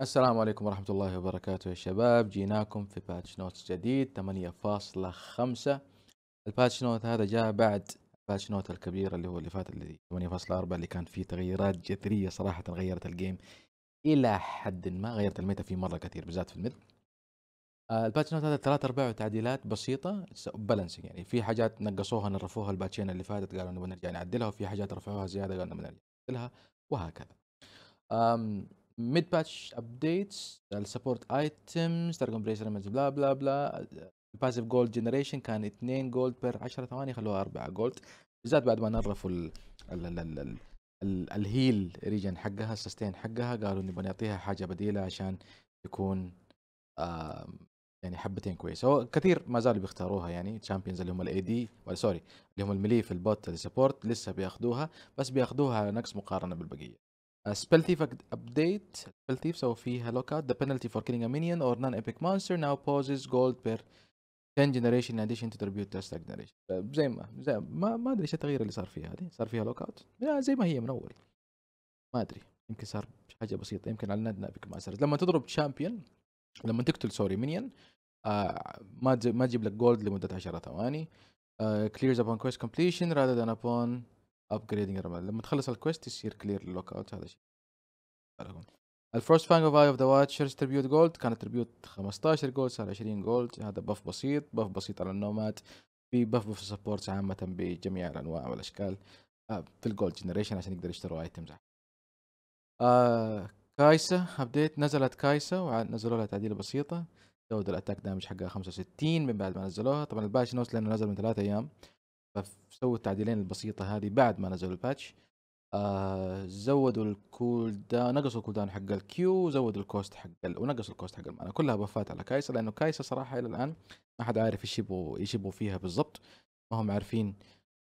السلام عليكم ورحمة الله وبركاته يا شباب جيناكم في باتش نوتس جديد 8.5 الباتش نوت هذا جاء بعد الباتش نوت الكبير اللي هو اللي فات اللي 8.4 اللي كان فيه تغييرات جذرية صراحة غيرت الجيم إلى حد ما غيرت الميتا فيه مرة كثير بالذات في الميد آه، الباتش نوت هذا ثلاث أرباع تعديلات بسيطه بالانسنج يعني في حاجات نقصوها نرفوها الباتشين اللي فاتت قالوا نبغى نرجع نعدلها وفي حاجات رفعوها زياده قالوا نبغى نرجع نعدلها وهكذا ميد باتش ابديتس السبورت ايتمز ترقم بريسر بلا بلا بلا الباسيف جولد جنريشن كان 2 جولد بير 10 ثواني خلوها 4 جولد بالذات بعد ما نرفوا ال ال ال ال ال الهيل ريجن حقها السستين حقها قالوا نبغى نعطيها حاجه بديله عشان يكون يعني حبتين كويسة هو كثير ما زالوا بيختاروها يعني تشامبيونز اللي هم الاي دي سوري اللي هم الملي في البوت السبورت لسه بياخذوها بس بياخذوها نقص مقارنه بالبقيه Uh, spell thief update spell thief سووا فيها لوك اوت the penalty for killing a minion or non epic monster now pauses gold per 10 generation in addition to tribute to stack generation uh, زي ما زي ما ما ادري ايش التغيير اللي صار فيها هذه صار فيها لوك اوت زي ما هي من اول ما ادري يمكن صار حاجه بسيطه يمكن على نادنا ابيك ماسترز لما تضرب تشامبيون لما تقتل سوري مينيون آه، ما ما تجيب لك جولد لمده 10 ثواني كليرز ابون كويست كومبليشن completion ذان ابون ابجريدنج لما تخلص الكويست يصير كلير اللوك اوت هذا الشيء الفرست فانج اوف اي اوف ذا واتشرز تربيوت جولد كانت تربيوت 15 جولد صار 20 جولد هذا بف بسيط بف بسيط على النومات في بف في السبورتس عامة بجميع الانواع والاشكال آه، في الجولد جنريشن عشان يقدر يشتروا ايتمز آه كايسا ابديت نزلت كايسا ونزلوا لها تعديل بسيطة زودوا الاتاك دامج حقها 65 من بعد ما نزلوها طبعا الباتش نوتس لانه نزل من ثلاثة ايام فسووا التعديلين البسيطه هذه بعد ما نزلوا الباتش آه زودوا الكول داون نقصوا الكول داون حق الكيو زودوا الكوست حق ال... ونقصوا الكوست حق المانا كلها بفات على كايسا لانه كايسا صراحه الى الان ما حد عارف ايش يبغوا ايش يبغوا فيها بالضبط ما هم عارفين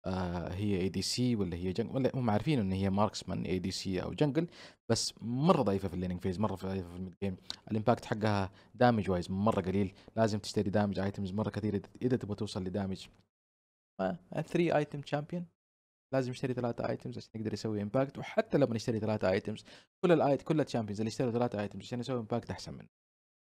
آه هي اي دي سي ولا هي جنجل ولا هم عارفين ان هي ماركسمان اي دي سي او جنجل بس مره ضعيفه في الليننج فيز مره ضعيفه في الميد جيم الامباكت حقها دامج وايز مره قليل لازم تشتري دامج ايتمز مره كثير اذا تبغى توصل لدامج 3 ايتم شامبيون لازم يشتري ثلاثة ايتمز عشان يقدر يسوي امباكت وحتى لما يشتري ثلاثة ايتمز كل الايت كل الشامبيونز اللي اشتروا ثلاثة ايتمز عشان يسوي امباكت احسن منه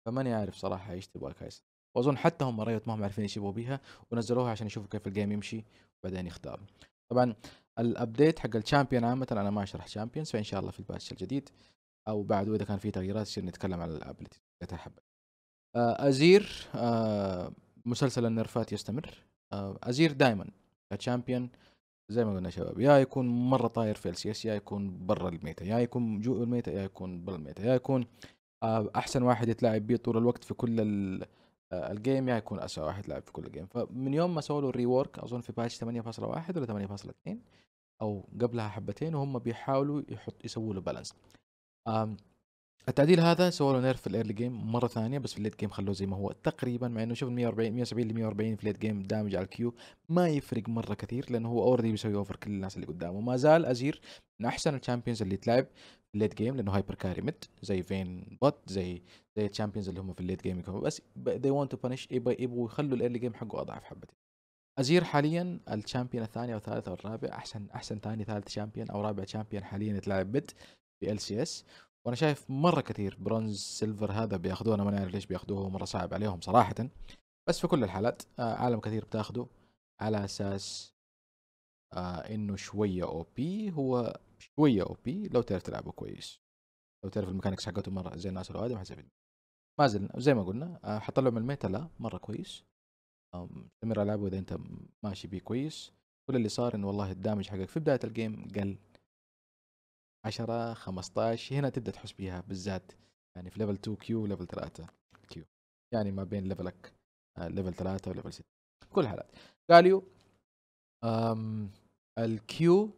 فماني عارف صراحة ايش تبغى كايسن واظن حتى هم ريوت ما هم عارفين ايش يبغوا بيها ونزلوها عشان يشوفوا كيف الجيم يمشي وبعدين يختاروا طبعا الابديت حق الشامبيون عامة انا ما اشرح شامبيونز فان شاء الله في الباتش الجديد او بعد واذا كان في تغييرات يصير نتكلم عن الابيلتي حبه آه، ازير آه، مسلسل النرفات يستمر آه، ازير دائما كشامبيون زي ما قلنا شباب يا يكون مره طاير في ال اس يا يكون برا الميتا يا يكون جوا الميتا يا يكون برا الميتا يا يكون آه، احسن واحد يتلاعب بيه طول الوقت في كل الجيم آه، يا يكون اسوء واحد يلعب في كل الجيم فمن يوم ما سووا له الريورك اظن في باتش 8.1 ولا 8.2 او قبلها حبتين وهم بيحاولوا يحط يسووا له بالانس التعديل هذا سووا له نيرف في الايرلي جيم مره ثانيه بس في الليت جيم خلوه زي ما هو تقريبا مع انه شوف 140 170 ل 140 في الليت جيم دامج على الكيو ما يفرق مره كثير لانه هو اوريدي بيسوي اوفر كل الناس اللي قدامه ما زال ازير من احسن الشامبيونز اللي تلعب في الليت جيم لانه هايبر كاري ميد زي فين بوت زي زي الشامبيونز اللي هم في الليت جيم يكونوا بس they want to punish يبغوا يخلوا الايرلي جيم حقه اضعف حبتين ازير حاليا الشامبيون الثاني او الثالث او الرابع احسن احسن ثاني ثالث شامبيون او رابع شامبيون حاليا يتلاعب ميد في ال سي اس وانا شايف مره كثير برونز سيلفر هذا بياخذونه ما نعرف ليش بياخذوه مره صعب عليهم صراحه بس في كل الحالات آه، عالم كثير بتاخده على اساس آه، انه شويه او بي هو شويه او بي لو تعرف تلعبه كويس لو تعرف الميكانكس حقته مره زي ناصر وادم حتستفيد ما زلنا زي ما قلنا آه، حطلع من الميتا لا مره كويس استمر العبه اذا انت ماشي بيه كويس كل اللي صار انه والله الدامج حقك في بدايه الجيم قل 10 15 هنا تبدا تحس بيها بالذات يعني في ليفل 2 كيو وليفل 3 كيو يعني ما بين ليفلك ليفل 3 وليفل 6 كل الحالات قاليو الكيو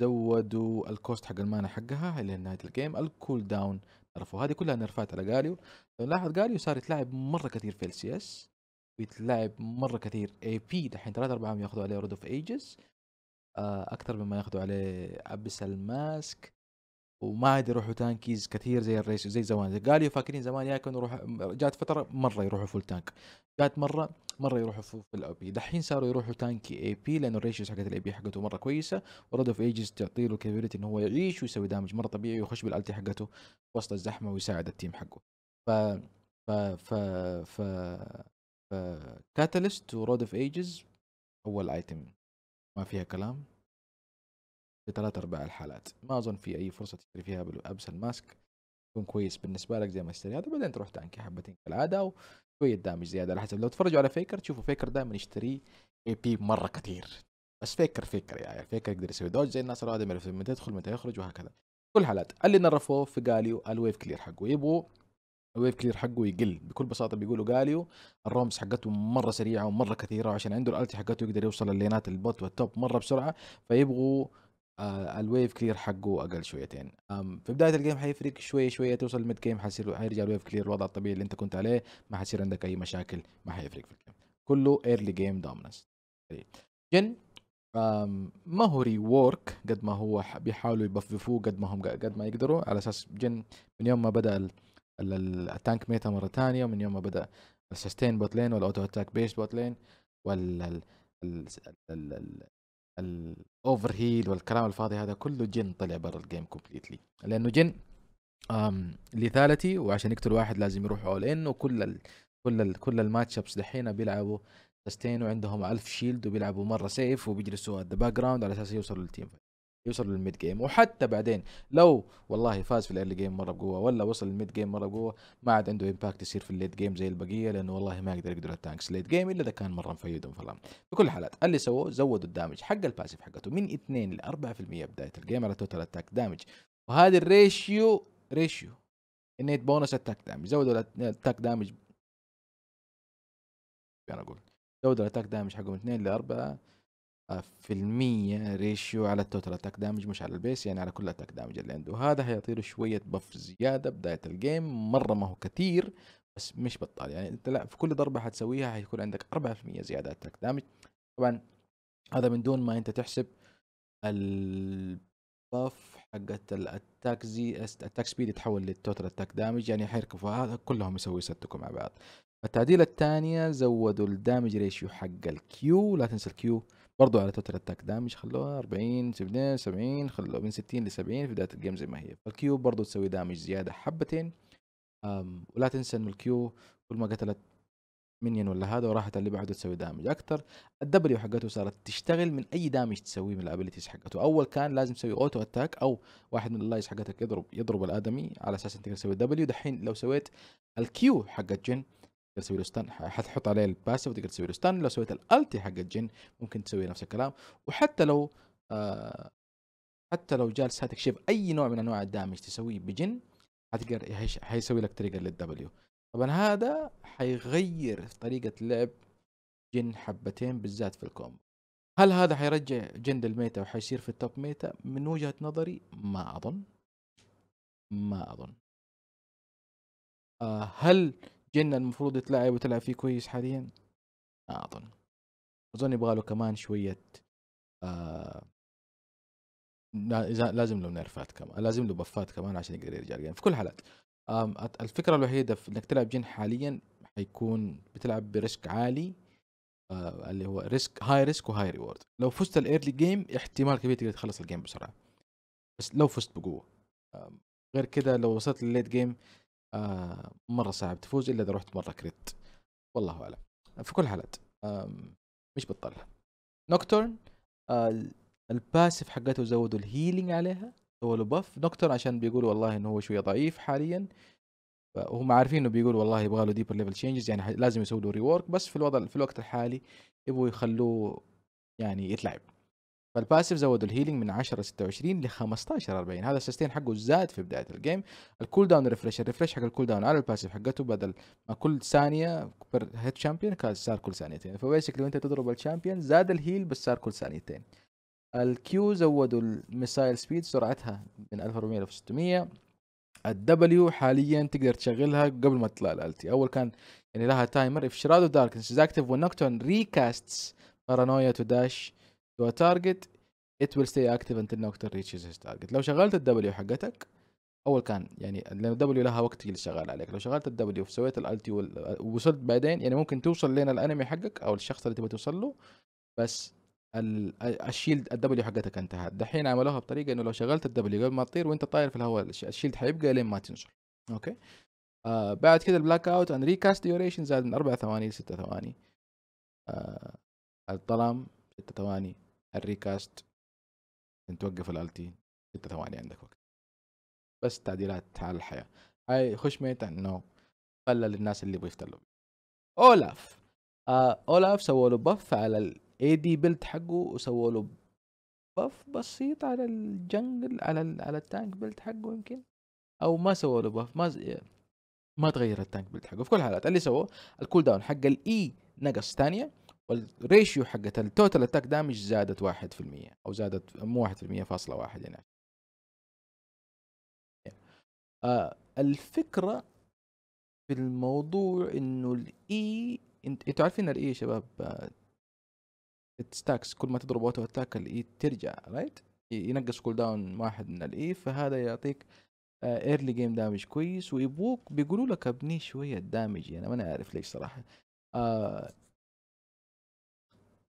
زودوا الكوست حق المانا حقها اللي هي نهايه الجيم الكول داون نرفوا هذه كلها نرفات على جاليو لاحظ جاليو صار يتلاعب مره كثير في ال سي اس ويتلاعب مره كثير اي بي دحين 3 4 ياخذوا عليه رود اوف ايجز آه، اكثر مما ياخذوا عليه عبس الماسك وما عاد يروحوا تانكيز كثير زي الريس زي زمان قالوا فاكرين زمان يا كانوا يروح جات فتره مره يروحوا فول تانك جات مره مره يروحوا فول في الاو بي دحين صاروا يروحوا تانكي اي بي لانه الريشيوز حقت الاي بي حقته مره كويسه ورد اوف ايجز تعطي له كابيلتي انه هو يعيش ويسوي دامج مره طبيعي ويخش بالالتي حقته وسط الزحمه ويساعد التيم حقه ف ف ف ف, ف... كاتاليست ورود اوف ايجز اول ايتم ما فيها كلام في ثلاث أرباع الحالات ما أظن في أي فرصة تشتري فيها بالأبس الماسك يكون كويس بالنسبة لك زي ما تشتري هذا بعدين تروح تانكي حبتين كالعادة وشوية دامج زيادة على حسب لو تفرجوا على فيكر تشوفوا فيكر دائما يشتري اي بي مرة كثير بس فيكر فيكر يعني فيكر يقدر يسوي دوج زي الناس العادة متى يدخل متى يخرج وهكذا كل حالات اللي نرفوه في جاليو الويف كلير حقه يبغوا الويف كلير حقه يقل بكل بساطه بيقولوا جاليو الرومز حقته مره سريعه ومره كثيره وعشان عنده الالتي حقته يقدر يوصل اللينات البوت والتوب مره بسرعه فيبغوا آه، الويف كلير حقه اقل شويتين في بدايه الجيم حيفرق شويه شويه توصل الميد جيم حيصير حيرجع الويف كلير الوضع الطبيعي اللي انت كنت عليه ما حيصير عندك اي مشاكل ما حيفرق في الجيم كله ايرلي جيم دومنس جن ما هو ريورك قد ما هو بيحاولوا يبففوه قد ما هم قد ما يقدروا على اساس جن من يوم ما بدا التانك ميتا مره ثانيه ومن يوم ما بدا السستين بوت لين والاوتو اتاك بيست بوت لين وال الاوفر هيل والكلام الفاضي هذا كله جن طلع برا الجيم كومبليتلي لانه جن لثالتي وعشان يقتل واحد لازم يروح اول ان وكل الـ كل الـ كل الماتش ابس دحين بيلعبوا سستين وعندهم 1000 شيلد وبيلعبوا مره سيف وبيجلسوا ذا باك جراوند على اساس يوصلوا للتيم فايت يوصل للميد جيم وحتى بعدين لو والله فاز في الايرلي جيم مره بقوه ولا وصل للميد جيم مره بقوه ما عاد عنده امباكت يصير في الليت جيم زي البقيه لانه والله ما يقدر يقدروا التانكس ليت جيم الا اذا كان مره مفيدهم فلان في كل الحالات اللي سووه زودوا الدامج حق الباسيف حقته من 2 ل 4% بدايه الجيم على توتال اتاك دامج وهذا الريشيو ريشيو النيت بونس اتاك دامج زودوا الاتاك دامج انا اقول زودوا الاتاك دامج حقهم 2 ل 4 آه، في المية ريشيو على التوتال اتاك دامج مش على البيس يعني على كل اتاك دامج اللي عنده هذا حيعطي له شوية بف زيادة بداية الجيم مرة ما هو كثير بس مش بطال يعني انت لا في كل ضربة حتسويها حيكون عندك أربعة في المية زيادة اتاك دامج طبعا هذا من دون ما انت تحسب الباف حقت الاتاك زي اتاك سبيد يتحول للتوتال اتاك دامج يعني حيركبوا هذا كلهم يسوي ستكم مع بعض التعديل الثانية زودوا الدامج ريشيو حق الكيو لا تنسى الكيو برضو على توتال اتاك دامج خلوها 40 70 70 خلوها من 60 ل 70 في بدايه الجيم زي ما هي فالكيو برضو تسوي دامج زياده حبتين ولا تنسى انه الكيو كل ما قتلت منين ولا هذا وراحت اللي بعده تسوي دامج اكثر الدبليو حقته صارت تشتغل من اي دامج تسويه من الابيلتيز حقته اول كان لازم تسوي اوتو اتاك او واحد من اللايز حقتك يضرب يضرب الادمي على اساس انت تسوي دبليو دحين لو سويت الكيو حقت جن تقدر تسوي له ستان حتحط عليه الباسف تقدر تسوي له ستان لو سويت الالتي حق الجن ممكن تسوي نفس الكلام وحتى لو آه حتى لو جالس تكشف اي نوع من انواع الدامج تسويه بجن حتقدر حيسوي لك تريجر للدبليو طبعا هذا حيغير طريقة لعب جن حبتين بالذات في الكوم هل هذا حيرجع جن للميتا وحيصير في التوب ميتا من وجهة نظري ما أظن ما أظن آه هل جنة المفروض تلعب وتلعب فيه كويس حاليا ما آه، اظن اظن يبغى له كمان شويه آه لازم له نرفات كمان لازم له بفات كمان عشان يقدر يرجع الجيم في كل حالات الفكره الوحيده في انك تلعب جن حاليا حيكون بتلعب بريسك عالي آه اللي هو ريسك هاي ريسك وهاي ريورد لو فزت الايرلي جيم احتمال كبير تقدر تخلص الجيم بسرعه بس لو فزت بقوه غير كده لو وصلت للليت جيم آه، مره صعب تفوز الا اذا رحت مره كريت والله اعلم في كل حالات مش بتطلع نوكتورن آه، الباسف حقته زودوا الهيلينج عليها سووا له بف نوكتورن عشان بيقولوا والله انه هو شويه ضعيف حاليا وهم عارفين انه بيقول والله يبغى له ديبر ليفل تشينجز يعني لازم يسووا له ريورك بس في الوضع في الوقت الحالي يبغوا يخلوه يعني يتلعب فالباسيف زودوا الهيلينج من 10 26 ل 15 40 هذا السستين حقه زاد في بدايه الجيم الكول داون ريفرش الريفرش حق الكول داون على الباسيف حقته بدل ما كل ثانيه بير هيد شامبيون كان صار كل ثانيتين فبيسكلي وانت تضرب الشامبيون زاد الهيل بس صار كل ثانيتين الكيو زودوا الميسايل سبيد سرعتها من 1400 ل 600 الدبليو حاليا تقدر تشغلها قبل ما تطلع الالتي اول كان يعني لها تايمر اف شرادو داركنس از اكتف ونكتون ريكاستس بارانويا تو داش تو تارجت ات ويل ستي stay active until the actor تارجت لو شغلت الدبليو حقتك اول كان يعني لان الدبليو لها وقت اللي شغال عليك لو شغلت الدبليو وسويت الالتي ووصلت بعدين يعني ممكن توصل لين الانمي حقك او الشخص اللي تبغى توصل له بس الشيلد الدبليو حقتك انتهت دحين عملوها بطريقه انه لو شغلت الدبليو قبل ما تطير وانت طاير في الهواء الشيلد حيبقى لين ما تنزل اوكي آه بعد كده البلاك اوت اند ريكاست ديوريشن زاد من اربع ثواني لست ثواني آه الظلام ست ثواني الريكاست توقف الالتي ست ثواني عندك وقت بس تعديلات حال الحياه هاي خش ميتا انه قلل للناس اللي يبغوا يفتلوا اولاف آه اولاف سووا له بف على الاي دي بيلد حقه وسووا له بف بسيط على الجنجل على على التانك بيلد حقه يمكن او ما سووا له بف ما ز... ما تغير التانك بيلد حقه في كل الحالات اللي سووه الكول داون حق الاي e نقص ثانيه والريشيو حقت التوتال اتاك دامج زادت 1% او زادت مو 1% فاصلة واحد هنا يعني. آه الفكرة في الموضوع انه الاي e، انتوا عارفين الاي e يا شباب ستاكس آه، كل ما تضرب اوتو اتاك الاي ترجع رايت ينقص كول داون واحد من الاي e، فهذا يعطيك ايرلي جيم دامج كويس ويبوك بيقولوا لك ابني شويه دامج يعني ما انا عارف ليش صراحه آه،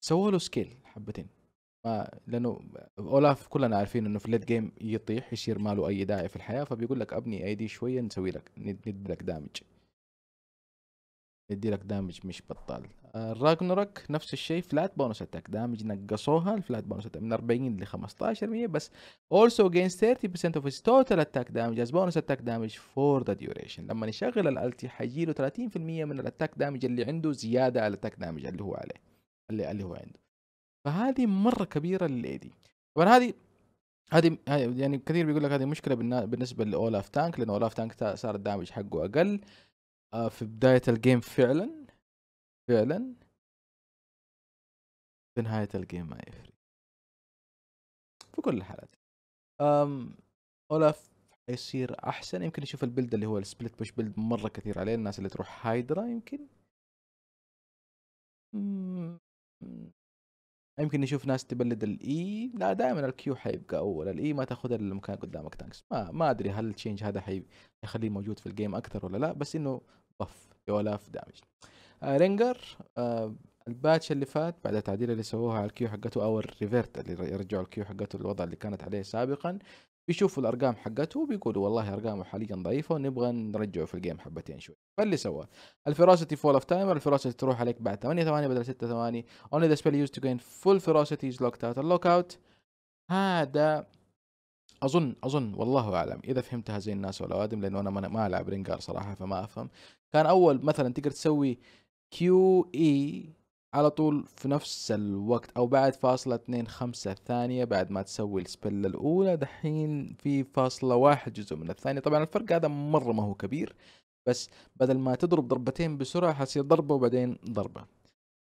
سووا له سكيل حبتين لانه اولاف كلنا عارفين انه في الليت جيم يطيح يصير ما له اي داعي في الحياه فبيقول لك ابني ايدي شويه نسوي لك ندي لك دامج ندي لك دامج مش بطال راجنروك آه، نفس الشيء فلات بونس اتاك دامج نقصوها الفلات بونس اتاك من 40 ل 15% بس اولسو جين 30% اوف هيز توتال اتاك دامج از بونس اتاك دامج فور ذا ديوريشن لما نشغل الالتي حيجي له 30% من الاتاك دامج اللي عنده زياده على الاتاك دامج اللي هو عليه اللي, اللي هو عنده فهذه مره كبيره للاي دي طبعا هذه هذه يعني كثير بيقول لك هذه مشكله بالنسبه لاولاف تانك لان اولاف تانك صار الدامج حقه اقل آه، في بدايه الجيم فعلا فعلا في نهايه الجيم ما يفرق في كل الحالات اولاف يصير احسن يمكن نشوف البلد اللي هو السبلت بوش بلد مره كثير عليه الناس اللي تروح هايدرا يمكن يمكن نشوف ناس تبلد الاي e. لا دائما الكيو حيبقى اول الاي e ما تاخذها المكان قدامك تانكس ما ما ادري هل التشينج هذا حيخليه موجود في الجيم اكثر ولا لا بس انه بف يولاف دامج آه رينجر آه الباتش اللي فات بعد التعديل اللي سووها على الكيو حقته او الريفيرت اللي رجعوا الكيو حقته الوضع اللي كانت عليه سابقا بيشوفوا الارقام حقته وبيقولوا والله ارقامه حاليا ضعيفه ونبغى نرجعه في الجيم حبتين شوي فاللي سواه الفيروسيتي فول اوف تايمر الفيروسيتي تروح عليك بعد 8 ثواني بدل 6 ثواني اونلي ذا سبيل يوز تو جين فول فيروسيتي از لوكت اوت اللوك اوت هذا اظن اظن والله اعلم اذا فهمتها زي الناس ولا ادم لانه انا ما العب رينجار صراحه فما افهم كان اول مثلا تقدر تسوي كيو اي e على طول في نفس الوقت او بعد فاصلة اتنين خمسة ثانية بعد ما تسوي السبلة الاولى دحين في فاصلة واحد جزء من الثانية طبعا الفرق هذا مرة ما هو كبير بس بدل ما تضرب ضربتين بسرعة حتصير ضربة وبعدين ضربة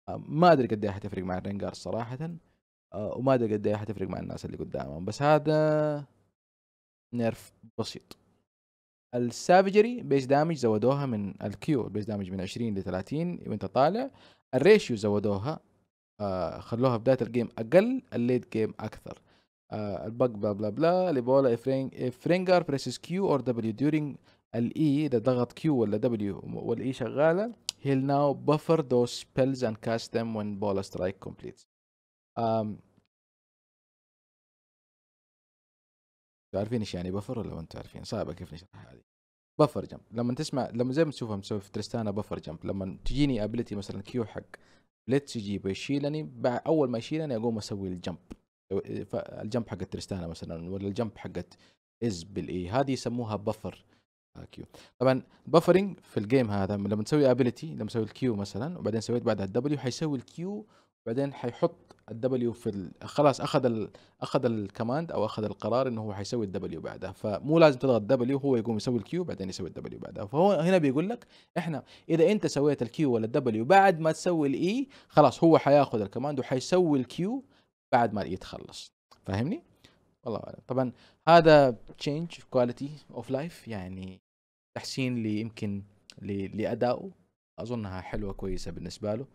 آه، ما ادري قد ايه حتفرق مع الرنجار صراحة آه، وما ادري قد ايه حتفرق مع الناس اللي قدامهم بس هذا نيرف بسيط السافجري بيس دامج زودوها من الكيو البيس دامج من 20 ل 30 وانت طالع الريشيو زودوها آه خلوها بدايه الجيم اقل الليد جيم اكثر آه البق بلا بلا بلا ليبولا افرينجر بريسس كيو اور دبليو ديورينج الاي اذا ضغط كيو ولا دبليو والاي e شغاله هيل ناو بفر ذوز سبيلز اند كاست ذم وين بولا سترايك كومبليت تعرفين ايش يعني بفر ولا انتم عارفين صعبه كيف نشرح هذه بفر جمب لما تسمع لما زي ما تشوفها مسوي في تريستانا بفر جمب لما تجيني ابيلتي مثلا كيو حق بليتس يجيبه يشيلني اول ما يشيلني اقوم اسوي الجمب الجمب حق تريستانا مثلا ولا الجمب حق از بالاي e. هذه يسموها بفر كيو آه، طبعا بفرنج في الجيم هذا لما تسوي ابيلتي لما تسوي الكيو مثلا وبعدين سويت بعدها الدبليو حيسوي الكيو بعدين حيحط الدبليو في ال... خلاص اخذ ال... اخذ الكماند او اخذ القرار انه هو حيسوي الدبليو بعدها فمو لازم تضغط دبليو هو يقوم يسوي الكيو بعدين يسوي الدبليو بعدها فهو هنا بيقول لك احنا اذا انت سويت الكيو ولا الدبليو بعد ما تسوي الاي e، خلاص هو حياخذ الكماند وحيسوي الكيو بعد ما الاي تخلص فاهمني؟ والله اعلم طبعا هذا تشينج كواليتي اوف لايف يعني تحسين لي يمكن لادائه اظنها حلوه كويسه بالنسبه له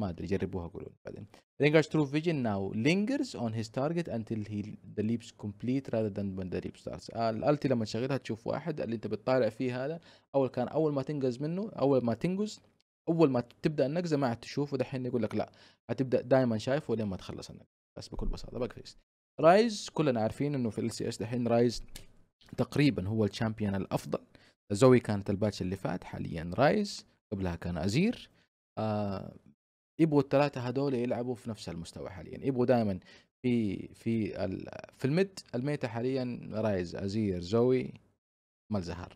ما ادري جربوها قولوا لي بعدين رينجارds true vision now lingers on his target until he the leaps complete rather than when the leap starts الالتي لما تشغلها تشوف واحد اللي انت بتطالع فيه هذا اول كان اول ما تنجز منه اول ما تنجز اول ما تبدا النقزه ما عاد تشوفه دحين يقول لك لا هتبدا دائما شايفه لين ما تخلص النقزه بس بكل بساطه بق فيس رايز كلنا عارفين انه في ال سي اس دحين رايز تقريبا هو الشامبيون الافضل زوي كانت الباتش اللي فات حاليا رايز قبلها كان ازير آه يبغوا الثلاثه هذول يلعبوا في نفس المستوى حاليا يبغوا دائما في في ال في الميد الميتا حاليا رايز ازير زوي مال زهر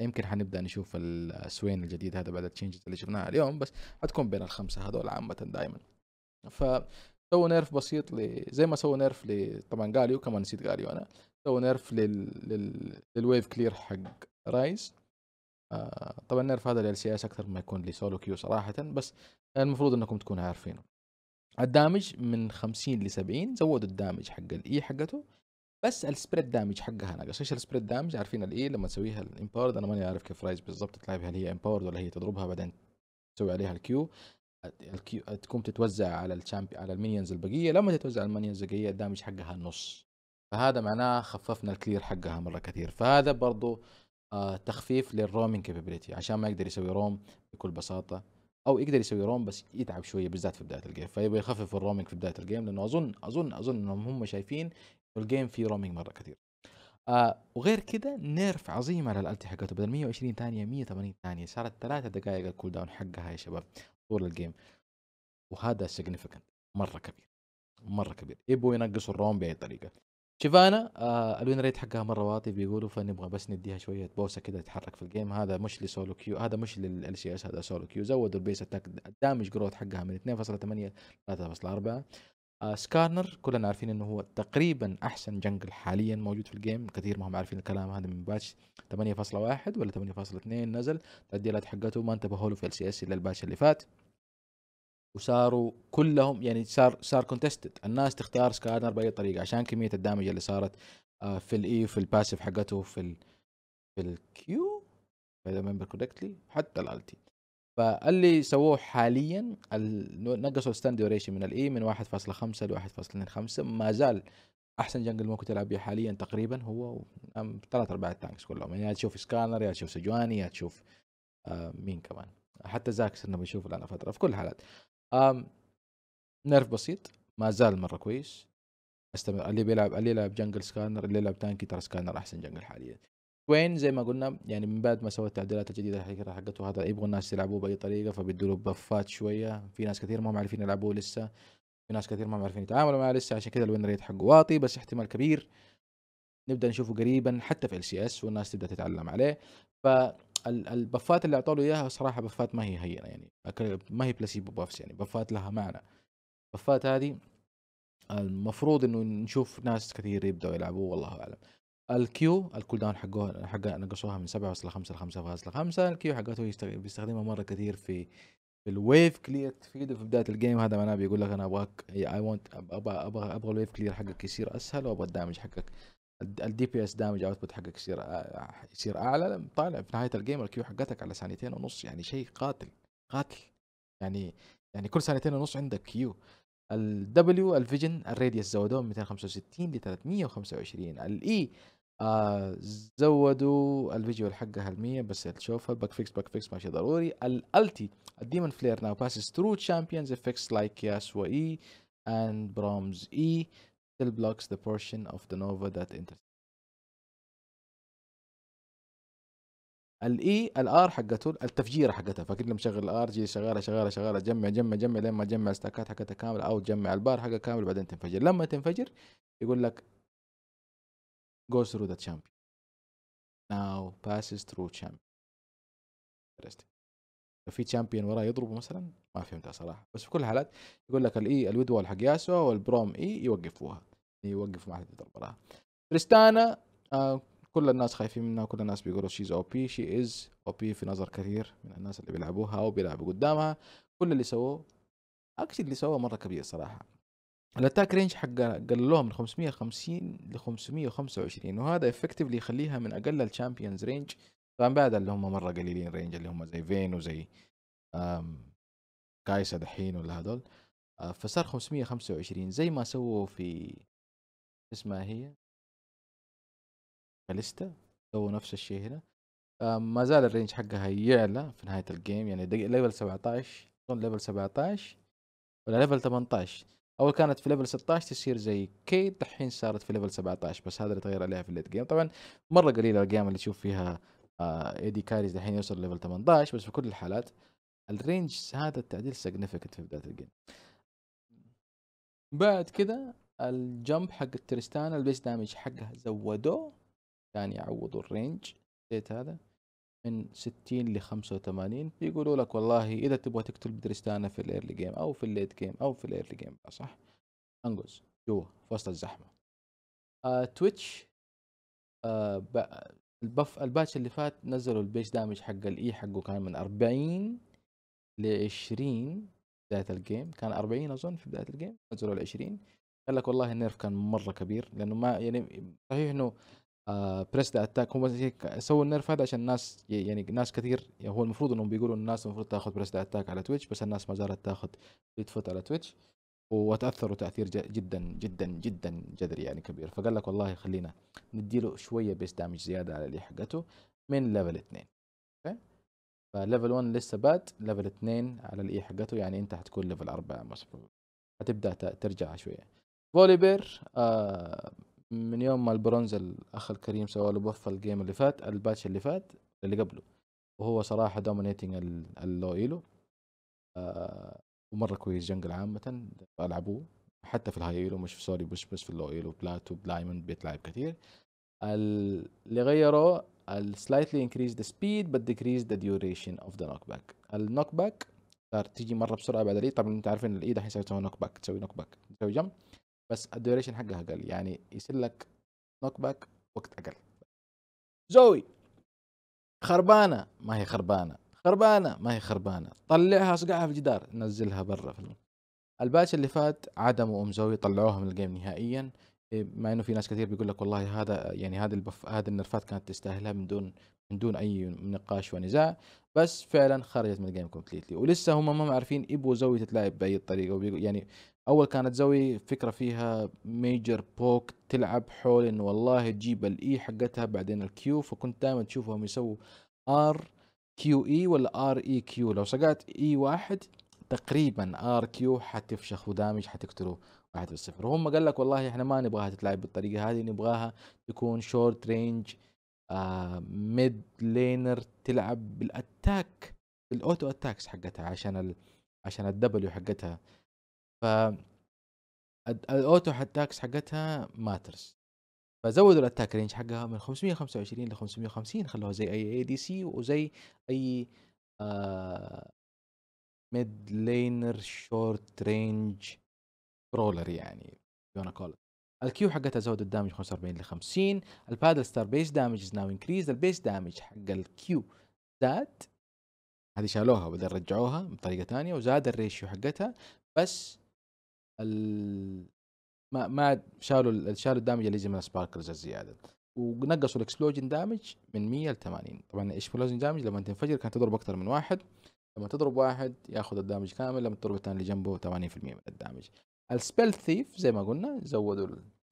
يمكن حنبدا نشوف السوين الجديد هذا بعد التشينجز اللي شفناها اليوم بس حتكون بين الخمسه هذول عامه دائما ف سووا نيرف بسيط ل... زي ما سووا نيرف ل... طبعا قاليو كمان نسيت قاليو انا سووا نيرف لل... لل... للويف كلير حق رايز آه، طبعا نعرف هذا للسي سي اس اكثر ما يكون لسولو كيو صراحه بس المفروض انكم تكونوا عارفينه الدامج من 50 ل 70 زودوا الدامج حق الاي e حقته بس السبريد دامج حقها ناقص ايش السبريد دامج عارفين الاي e لما تسويها الامباورد انا ماني عارف كيف رايز بالضبط تلعبها هل هي امباورد ولا هي تضربها بعدين تسوي عليها الكيو الكيو تقوم تتوزع على الشامبي على المينيونز البقيه لما تتوزع على المينيونز البقيه الدامج حقها نص فهذا معناه خففنا الكلير حقها مره كثير فهذا برضو آه، تخفيف للرومينج كابابيلتي عشان ما يقدر يسوي روم بكل بساطه او يقدر يسوي روم بس يتعب شويه بالذات في بدايه الجيم فيبغى يخفف الرومينج في بدايه الجيم لانه اظن اظن اظن انهم هم شايفين الجيم فيه رومينج مره كثير آه وغير كده نيرف عظيم على الالتي حقته بدل 120 ثانيه 180 ثانيه صارت 3 دقائق الكول داون حقها يا شباب طول الجيم وهذا سيجنفكنت مره كبير مره كبير يبغوا ينقصوا الروم باي طريقه شيفانا آه الوين ريت حقها مره واطي بيقولوا فنبغى بس نديها شويه بوسه كده تتحرك في الجيم هذا مش لسولو كيو هذا مش للال سي اس هذا سولو كيو زودوا البيس اتاك الدامج جروث حقها من 2.8 ل 3.4 آه سكارنر كلنا عارفين انه هو تقريبا احسن جنجل حاليا موجود في الجيم كثير ما هم عارفين الكلام هذا من باتش 8.1 ولا 8.2 نزل التعديلات حقته ما انتبهوا له في ال سي اس الا الباتش اللي فات وصاروا كلهم يعني صار صار كونتستد الناس تختار سكارنر باي طريقه عشان كميه الدامج اللي صارت آه، في الاي e، في الباسيف حقته في الـ في الكيو اذا ممبر كوركتلي حتى الالتي فاللي سووه حاليا نقصوا الستاند ديوريشن من الاي e من 1.5 ل 1.25 ما زال احسن جنجل ممكن تلعب به حاليا تقريبا هو ثلاث ارباع التانكس كلهم يعني يا تشوف سكانر يا تشوف سجواني يا تشوف آه مين كمان حتى زاكس انه بنشوفه لنا فتره في كل الحالات أم نيرف بسيط ما زال مره كويس استمر اللي بيلعب اللي يلعب جنجل سكانر اللي يلعب تانكي ترى سكانر احسن جنجل حاليا وين زي ما قلنا يعني من بعد ما سوى التعديلات الجديده حقته هذا يبغوا الناس يلعبوه باي طريقه فبيدوا له بفات شويه في ناس كثير ما هم عارفين يلعبوه لسه في ناس كثير ما هم عارفين يتعاملوا معاه لسه عشان كذا الوين ريت حقه واطي بس احتمال كبير نبدا نشوفه قريبا حتى في ال سي اس والناس تبدا تتعلم عليه ف البفات اللي اعطوا له اياها صراحه بفات ما هي هينه يعني ما هي بلاسيبو بافس يعني بفات لها معنى بفات هذه المفروض انه نشوف ناس كثير يبداوا يلعبوه والله اعلم الكيو الكول داون حقه حق نقصوها من 7.5 ل 5.5 الكيو حقته بيستخدمها مره كثير في في الويف كلير تفيده في بدايه الجيم هذا معناه بيقول لك انا ابغاك اي ونت ابغى ابغى ابغى الويف كلير حقك يصير اسهل وابغى الدامج حقك الدي بي اس دامج اوتبوت حقك يصير يصير اعلى طالع في نهايه الجيم الكيو حقتك على ثانيتين ونص يعني شيء قاتل قاتل يعني يعني كل ثانيتين ونص عندك كيو الدبليو الفيجن الراديوس زودوه من 265 ل 325 الاي e، آه زودوا الفيجوال حقها ال 100 بس تشوفها باك فيكس باك فيكس ماشي ضروري الالتي الديمون فلير ناو باسز ثرو تشامبيونز افكس لايك ياس واي اند برومز اي still blocks the portion of the nova that intersects الاي e, الار حقته التفجيره حقتها فكنت لما شغل الار جي شغاله شغاله شغاله جمع جمع جمع لين ما تجمع الستاكات حقتها كامله او تجمع البار حقها كامل بعدين تنفجر لما تنفجر يقول لك go through the champion now passes through champion لو في تشامبيون وراه يضربه مثلا ما فهمتها صراحه بس في كل الحالات يقول لك الاي e، الودوال حق ياسوا والبروم اي e يوقفوها يوقف مع تهديد المباراه تريستانا آه كل الناس خايفين منها كل الناس بيقولوا شيز او بي شي از او بي في نظر كثير من الناس اللي بيلعبوها او بيلعبوا قدامها كل اللي سووه اكشن اللي سووه مره كبير صراحه الاتاك رينج حقها قللوها من 550 ل 525 وهذا افكتفلي يخليها من اقل الشامبيونز رينج طبعا بعد اللي هم مره قليلين رينج اللي هم زي فين وزي كايسا دحين ولا هذول آه، فصار 525 زي ما سووا في اسمها هي كاليستا سووا نفس الشيء هنا ما زال الرينج حقها يعلى في نهاية الجيم يعني ليفل 17 اظن ليفل 17 ولا ليفل 18 اول كانت في ليفل 16 تصير زي كيد دحين صارت في ليفل 17 بس هذا اللي تغير عليها في الليت جيم طبعا مره قليله الايام اللي تشوف فيها آه ايدي كاريز دحين يوصل ليفل 18 بس في كل الحالات الرينج هذا التعديل سيجنفكت في بدايه الجيم بعد كذا الجمب حق التريستانا البيس دامج حقها زودوه كان يعوضوا الرينج ديت هذا من 60 ل 85 بيقولوا لك والله اذا تبغى تقتل بدرستانا في الايرلي جيم او في الليت جيم او في الايرلي جيم صح انقز جوا في وسط الزحمه آه تويتش آه البف الباتش اللي فات نزلوا البيس دامج حق الاي e حقه كان من 40 ل 20 بداية الجيم كان 40 اظن في بداية الجيم نزلوا ل 20 قال لك والله النيرف كان مره كبير لانه ما يعني صحيح انه آه بريس اتاك هم سووا النيرف هذا عشان الناس يعني ناس كثير يعني هو المفروض انهم بيقولوا الناس المفروض تاخذ بريس اتاك على تويتش بس الناس ما زالت تاخذ ليد فوت على تويتش وتاثروا تاثير جدا جدا جدا جذري يعني كبير فقال لك والله خلينا نديله شويه بيس دامج زياده على اللي حقته من ليفل 2 اوكي فليفل 1 لسه باد ليفل 2 على الاي حقته يعني انت حتكون ليفل 4 مصبوب حتبدا ترجع شويه فوليبير آه من يوم ما البرونز الاخ الكريم سوى له بث الجيم اللي فات الباتش اللي فات اللي قبله وهو صراحه دومينيتنج اللو ايلو آه ومره كويس جنجل عامه العبوه حتى في الهاي ايلو مش في سوري مش بس في اللو ايلو بلاتو دايموند بيتلعب كثير اللي غيره السلايتلي انكريز ذا سبيد بس ديكريز ذا ديوريشن اوف ذا نوك باك النوك باك صار تيجي مره بسرعه بعد الايد طبعا انت عارفين الايد الحين تسوي نوك باك تسوي نوك باك تسوي جنب بس الديوريشن حقها اقل يعني يصير لك نوك باك وقت اقل زوي خربانه ما هي خربانه خربانه ما هي خربانه طلعها اصقعها في جدار نزلها برا في الباتش اللي فات عدموا ام زوي طلعوها من الجيم نهائيا إيه، مع انه في ناس كثير بيقول لك والله هذا يعني هذا البف هذه النرفات كانت تستاهلها من دون من دون اي نقاش ونزاع بس فعلا خرجت من الجيم كومبليتلي ولسه هم ما عارفين ابو زوي تتلاعب باي طريقه يعني اول كانت زوي فكره فيها ميجر بوك تلعب حول انه والله تجيب الاي e حقتها بعدين الكيو فكنت دائما تشوفهم يسووا ار كيو اي ولا ار اي كيو لو صقعت اي e واحد تقريبا ار كيو حتفشخ ودامج حتقتله واحد بالصفر وهم قال لك والله احنا ما نبغاها تتلعب بالطريقه هذه نبغاها تكون شورت رينج ميد لينر تلعب بالاتاك الاوتو اتاكس حقتها عشان ال... عشان الدبليو حقتها ف الاوتو اتاكس حقتها ماترز فزودوا الاتاك رينج حقها من 525 ل 550 خلوها زي اي اي دي سي وزي اي ميد لينر شورت رينج كرولر يعني يونا كول الكيو حقتها زود الدامج 45 ل 50 البادل ستار بيس دامج از ناو انكريز البيس دامج حق الكيو زاد هذه شالوها وبعدين رجعوها بطريقه ثانيه وزاد الريشيو حقتها بس ال... ما ما شالوا شالوا الدامج اللي يجي من السباركلز الزياده ونقصوا الاكسبلوجن دامج من 100 ل 80 طبعا الاكسبلوجن دامج لما تنفجر كانت تضرب اكثر من واحد لما تضرب واحد ياخذ الدامج كامل لما تضرب الثاني اللي جنبه 80% من الدامج السبيل ثيف زي ما قلنا زودوا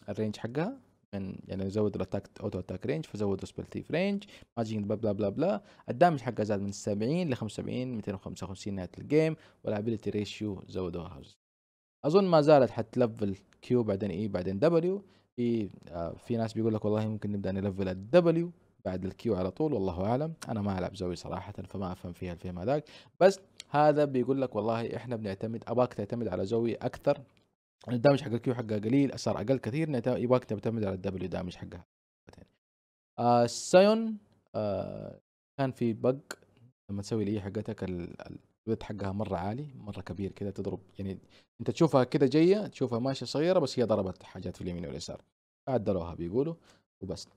الرينج حقها من يعني زودوا الاتاك اوتو اتاك رينج فزودوا سبيل ثيف رينج ماجين بلا بلا بلا بلا الدامج حقها زاد من 70 ل 75 255 نهايه الجيم والابيلتي ريشيو زودوها اظن ما زالت حتلفل كيو بعدين اي e بعدين دبليو في آه في ناس بيقول لك والله ممكن نبدا نلفل الدبليو بعد الكيو على طول والله اعلم انا ما العب زوي صراحه فما افهم فيها الفيلم هذاك بس هذا بيقول لك والله احنا بنعتمد اباك تعتمد على زوي اكثر الدامج حق الكيو حقها قليل صار اقل كثير يباك تعتمد على الدبليو دامج حقها آه سايون آه كان في بق لما تسوي الاي حقتك الريت حقها مره عالي مره كبير كذا تضرب يعني انت تشوفها كذا جايه تشوفها ماشيه صغيره بس هي ضربت حاجات في اليمين واليسار عدلوها بيقولوا وبس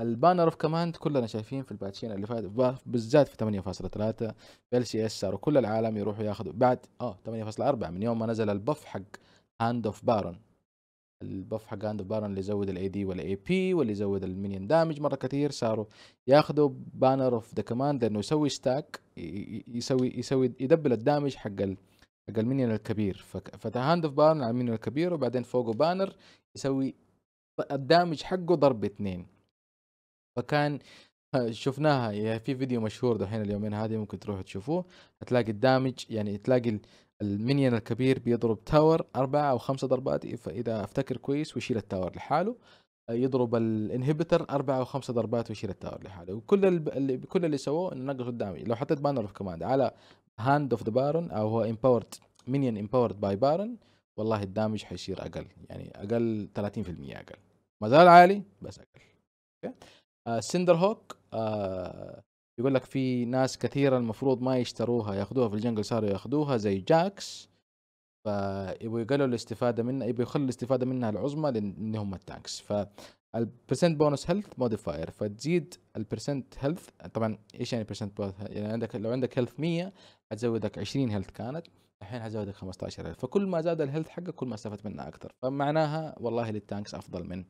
البانر اوف كماند كلنا شايفين في الباتشين اللي فات بالذات في 8.3 في ال سي اس ار وكل العالم يروحوا ياخذوا بعد اه 8.4 من يوم ما نزل البف حق هاند اوف بارون البف حق اندر بارن اللي يزود الاي دي والاي بي واللي يزود المينيون دامج مره كثير صاروا ياخذوا بانر اوف ذا كوماند لانه يسوي ستاك يسوي يسوي يدبل الدامج حق ال حق المينيون الكبير فتهاند اوف بارن على المينيون الكبير وبعدين فوقه بانر يسوي الدامج حقه ضرب اثنين فكان شفناها يعني في فيديو مشهور دحين اليومين هذه ممكن تروحوا تشوفوه هتلاقي الدامج يعني تلاقي المنيون الكبير بيضرب تاور أربعة أو خمسة ضربات إذا أفتكر كويس ويشيل التاور لحاله آه، يضرب الانهبيتر أربعة أو خمسة ضربات ويشيل التاور لحاله وكل اللي كل اللي سووه إنه نقصوا قدامي لو حطيت بانر اوف كوماند على هاند اوف ذا بارون أو هو امباورد مينيون امباورد باي بارون والله الدامج حيصير أقل يعني أقل 30% أقل ما زال عالي بس أقل أوكي. آه سندر هوك آه يقول لك في ناس كثيرة المفروض ما يشتروها ياخذوها في الجنجل صاروا ياخذوها زي جاكس فيبغوا يقللوا الاستفادة منها يبغوا يخلوا الاستفادة منها العظمى لان هم التانكس فالبرسنت بونس هيلث موديفاير فتزيد البرسنت هيلث طبعا ايش يعني برسنت بونس يعني عندك لو عندك هيلث 100 حتزودك 20 هيلث كانت الحين حزودك 15000 فكل ما زاد الهيلث حقك كل ما استفدت منها اكثر فمعناها والله للتانكس افضل من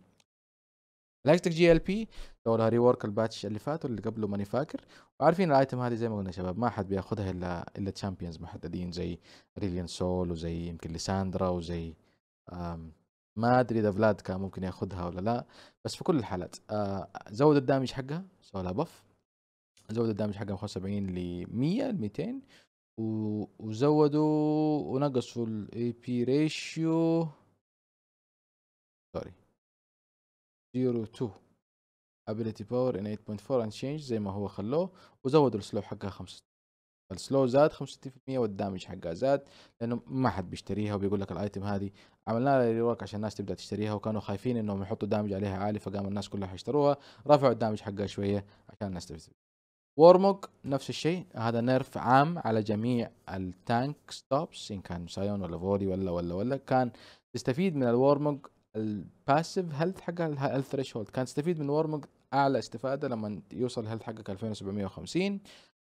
لايكتك جي ال بي سووا لها ريورك الباتش اللي فات واللي قبله ماني فاكر وعارفين الايتم هذه زي ما قلنا شباب ما حد بياخذها الا الا تشامبيونز محددين زي ريليان سول وزي يمكن ليساندرا وزي ما ادري اذا فلاد كان ممكن ياخذها ولا لا بس في كل الحالات آه، زود الدامج حقها سووا لها بف زود الدامج حقها من 75 ل 100 ل 200 وزودوا ونقصوا الاي بي ريشيو سوري 0.02 ability power in 8.4 change زي ما هو خلوه وزودوا السلو حقها 5 السلو زاد 65% والدامج حقها زاد لانه ما حد بيشتريها وبيقول لك الايتم هذه عملنا لها ريورك عشان الناس تبدا تشتريها وكانوا خايفين انهم يحطوا دامج عليها عالي فقام الناس كلها حيشتروها رفعوا الدامج حقها شويه عشان الناس تبدا وورموك نفس الشيء هذا نيرف عام على جميع التانك ستوبس ان كان سايون ولا فولي ولا ولا ولا كان تستفيد من الوورموك الباسيف هيلث حقها ثريشولد كان تستفيد من ورمج اعلى استفاده لما يوصل الهيلث حقك 2750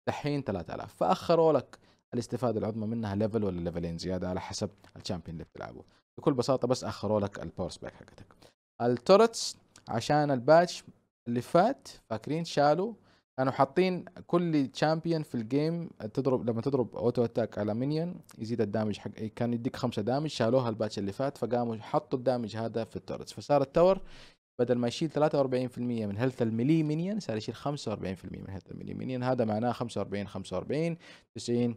دحين 3000 فاخروا لك الاستفاده العظمى منها ليفل ولا ليفلين زياده على حسب الشامبيون اللي بتلعبه بكل بساطه بس اخروا لك الباور سباك حقتك التورتس عشان الباتش اللي فات فاكرين شالوا كانوا حاطين كل تشامبيون في الجيم تضرب لما تضرب اوتو اتاك على مينيون يزيد الدامج حق كان يديك خمسة دامج شالوها الباتش اللي فات فقاموا حطوا الدامج هذا في التورتس فصار التور بدل ما يشيل 43% من هيلث الملي مينيون صار يشيل 45% من هيلث الملي مينيون هذا معناه 45 45 90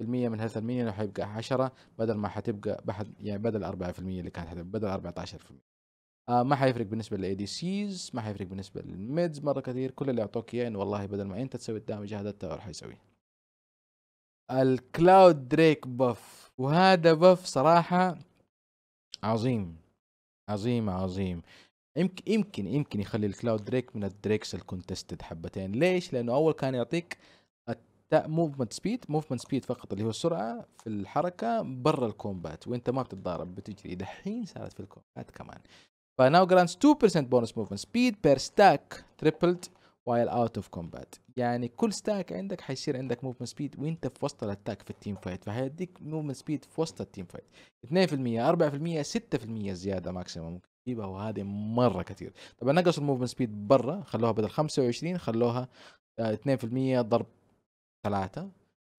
المية من هيلث المينيون وحيبقى 10 بدل ما حتبقى بحد يعني بدل 4% اللي كانت بدل 14% آه ما حيفرق بالنسبه للاي دي سيز ما حيفرق بالنسبه للميدز مره كثير كل اللي يعطوك اياه انه والله بدل ما انت تسوي الدامج هذا التاور حيسويه الكلاود دريك بف وهذا بف صراحه عظيم عظيم عظيم يمكن يمكن يمكن يخلي الكلاود دريك من الدريكس الكونتستد حبتين ليش لانه اول كان يعطيك موفمنت سبيد موفمنت سبيد فقط اللي هو السرعه في الحركه برا الكومبات وانت ما بتتضارب بتجري دحين صارت في الكومبات كمان now grants 2% bonus movement speed per stack tripled while out of combat يعني كل ستاك عندك حيصير عندك موفمنت سبيد وانت في وسط الاتاك في التيم فايت فهيديك موفمنت سبيد في وسط التيم فايت 2% 4% 6% زياده ماكسيموم ممكن تجيبها وهذه مره كثير طبعا نقصوا الموفمنت سبيد برا خلوها بدل 25 خلوها 2% آه، ضرب 3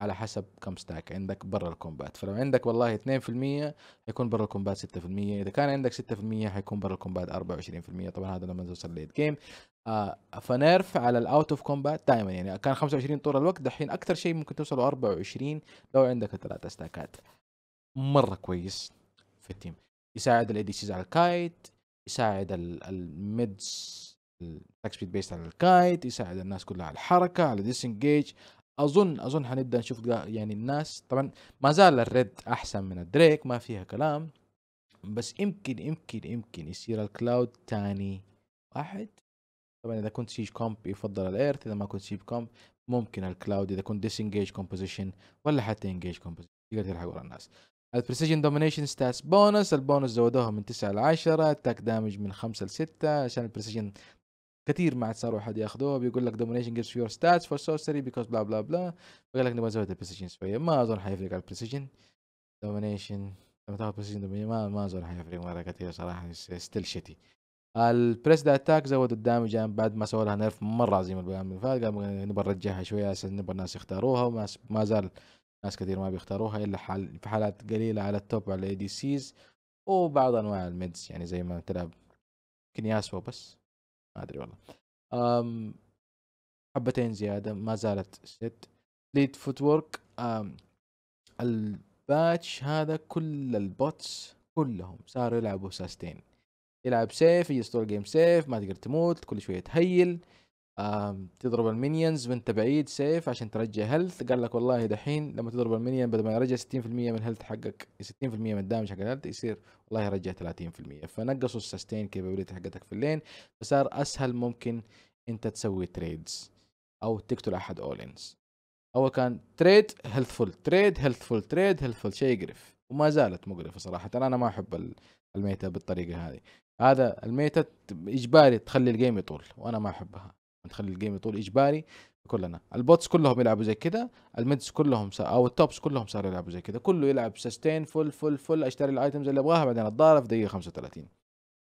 على حسب كم ستاك عندك برا الكومبات فلو عندك والله 2% حيكون برا الكومبات 6% اذا كان عندك 6% حيكون برا الكومبات 24% طبعا هذا لما توصل ليد جيم آه، فنرف على الاوت اوف كومبات دائما يعني كان 25 طول الوقت دحين اكثر شيء ممكن توصله 24 لو عندك ثلاثة ستاكات مره كويس في التيم يساعد الاي دي سيز على الكايت يساعد الميدز التاك سبيد بيست على الكايت يساعد الناس كلها على الحركه على ديسنجيج اظن اظن حنبدا نشوف يعني الناس طبعا ما زال الريد احسن من الدريك ما فيها كلام بس يمكن يمكن يمكن يصير الكلاود تاني واحد طبعا اذا كنت سيج كومب يفضل الايرث اذا ما كنت سيج كومب ممكن الكلاود اذا كنت ديسنجيج كومبوزيشن ولا حتى انجيج كومبوزيشن تقدر تلحق ورا الناس البريسيجن دومينيشن ستاتس بونس البونس زودوها من 9 ل 10 اتاك دامج من 5 ل 6 عشان البريسيجن كثير ما عاد صاروا حد ياخذوها بيقول لك دومينيشن جيفز يور ستاتس فور سورسري بيكوز بلا بلا بلا بيقول لك نبغى نزود البريسيجن شويه ما اظن حيفرق على البريسيجن دومينيشن لما تاخذ بريسيجن ما ما اظن حيفرق مره كثير صراحه ستيل شتي البريس ذا اتاك زودوا الدامج بعد ما سووا لها نيرف مره عظيم الايام اللي فات قالوا نبغى نرجعها شويه عشان نبغى الناس يختاروها وما ما زال ناس كثير ما بيختاروها الا حال في حالات قليله على التوب على الاي دي سيز وبعض انواع الميدز يعني زي ما تلعب كنياس بس ادري والله أم حبتين زياده ما زالت ست ليد فوت وورك الباتش هذا كل البوتس كلهم صاروا يلعبوا ساستين يلعب سيف يستور جيم سيف ما تقدر تموت كل شويه تهيل تضرب المينيونز وانت بعيد سيف عشان ترجع هيلث قال لك والله دحين لما تضرب المينيون بدل ما يرجع 60% من هيلث حقك 60% من الدامج حق الهيلث يصير والله يرجع 30% فنقصوا السستين كابابيلتي حقتك في اللين فصار اسهل ممكن انت تسوي تريدز او تقتل احد اولينز اول كان تريد هيلث فول تريد هيلث فول تريد هيلث فول شيء يقرف وما زالت مقرفه صراحه انا ما احب الميتا بالطريقه هذه هذا الميتا اجباري تخلي الجيم يطول وانا ما احبها نخلي الجيم يطول اجباري كلنا البوتس كلهم يلعبوا زي كده الميدز كلهم سا... او التوبس كلهم صاروا يلعبوا زي كده كله يلعب سستين فل فل فل اشتري الايتمز اللي ابغاها بعدين اتضارب في دقيقه 35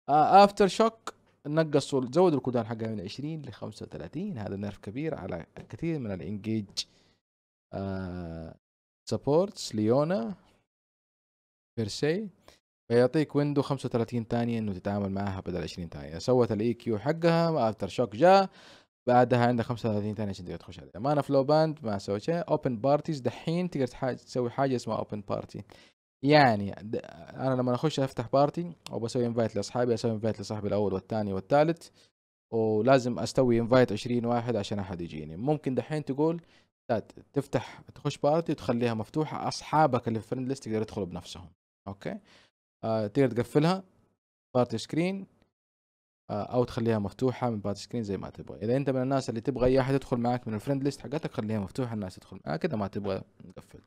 افتر شوك نقصوا زودوا الكودان حقها من 20 ل 35 هذا نرف كبير على كثير من الانجيج آه، سبورتس ليونا بيرسي فيعطيك ويندو 35 ثانية انه تتعامل معاها بدل 20 ثانية سوت الاي كيو e حقها افتر شوك جاء بعدها عندك 35 ثانية عشان تقدر تخش عليها انا فلو باند ما سوى شيء اوبن بارتيز دحين تقدر تسوي حاجة اسمها اوبن بارتي يعني انا لما اخش افتح بارتي او بسوي انفايت لاصحابي اسوي انفايت لصاحبي الاول والثاني والثالث ولازم استوي انفايت 20 واحد عشان احد يجيني ممكن دحين تقول تفتح تخش بارتي وتخليها مفتوحة اصحابك اللي في الفرند ليست يقدروا يدخلوا بنفسهم اوكي آه تقدر تقفلها بارت سكرين آه او تخليها مفتوحه من بارت سكرين زي ما تبغى اذا انت من الناس اللي تبغى اي احد يدخل معاك من الفريند ليست حقتك خليها مفتوحه الناس تدخل معاك اذا ما تبغى نقفل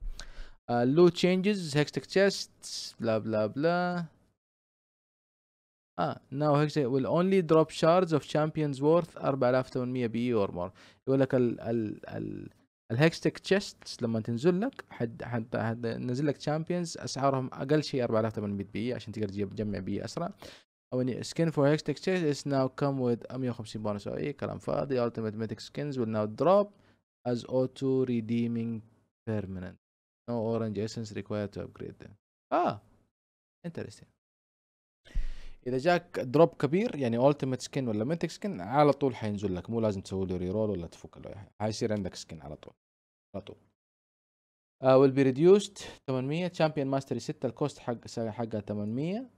لو تشينجز هيكستك تشست بلا بلا بلا اه ناو هيكستك ويل اونلي دروب شاردز اوف شامبيونز وورث 4800 بي اور مور يقول لك ال ال ال الهيكستيك تشيست لما تنزل لك حد حد, حد نزل لك تشامبيونز اسعارهم اقل شيء 4800 بي عشان تقدر تجيب تجمع بي اسرع او اني سكين فور هيكستيك تشيست از ناو كم ويز 150 بونس او اي كلام فاضي التيميت ميتك سكينز ويل ناو دروب از اوتو ريديمينج بيرمننت نو اورنج اسنس ريكوايرد تو ابجريد اه انترستين اذا جاك دروب كبير يعني التيمت سكن ولا منتك سكن على طول حينزل لك مو لازم تسوي له ريرول ولا تفك له حيصير عندك سكن على طول على طول آه ويل بي ريديوست 800 تشامبيون ماستري 6 الكوست حق حقها 800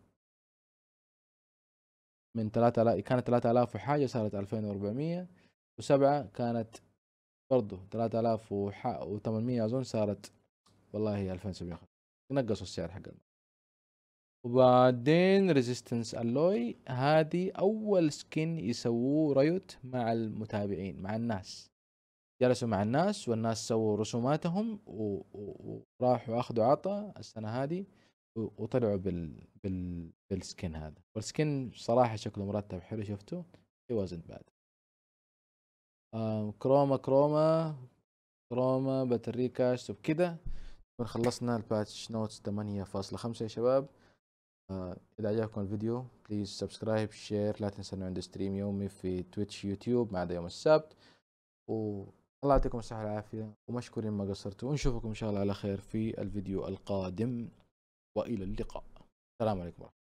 من 3000 كانت 3000 وحاجه صارت 2400 وسبعة كانت برضه 3000 و800 اظن صارت والله 2750 نقصوا السعر حق الماستر وبعدين ريزيستنس الوي هذه اول سكن يسووه ريوت مع المتابعين مع الناس جلسوا مع الناس والناس سووا رسوماتهم وراحوا اخذوا عطا السنه هذه وطلعوا بال... بال... بالسكن هذا والسكن صراحه شكله مرتب حلو شفته اي wasn't بعد كروما كروما كروما باتري كاش خلصنا الباتش نوتس 8.5 يا شباب آه، إذا عجبكم الفيديو بليز سبسكرايب شير لا تنسى إنه عندي ستريم يومي في تويتش يوتيوب ما عدا يوم السبت و الله يعطيكم الصحة والعافية ومشكورين ما قصرتوا ونشوفكم إن شاء الله على خير في الفيديو القادم وإلى اللقاء السلام عليكم ورحمة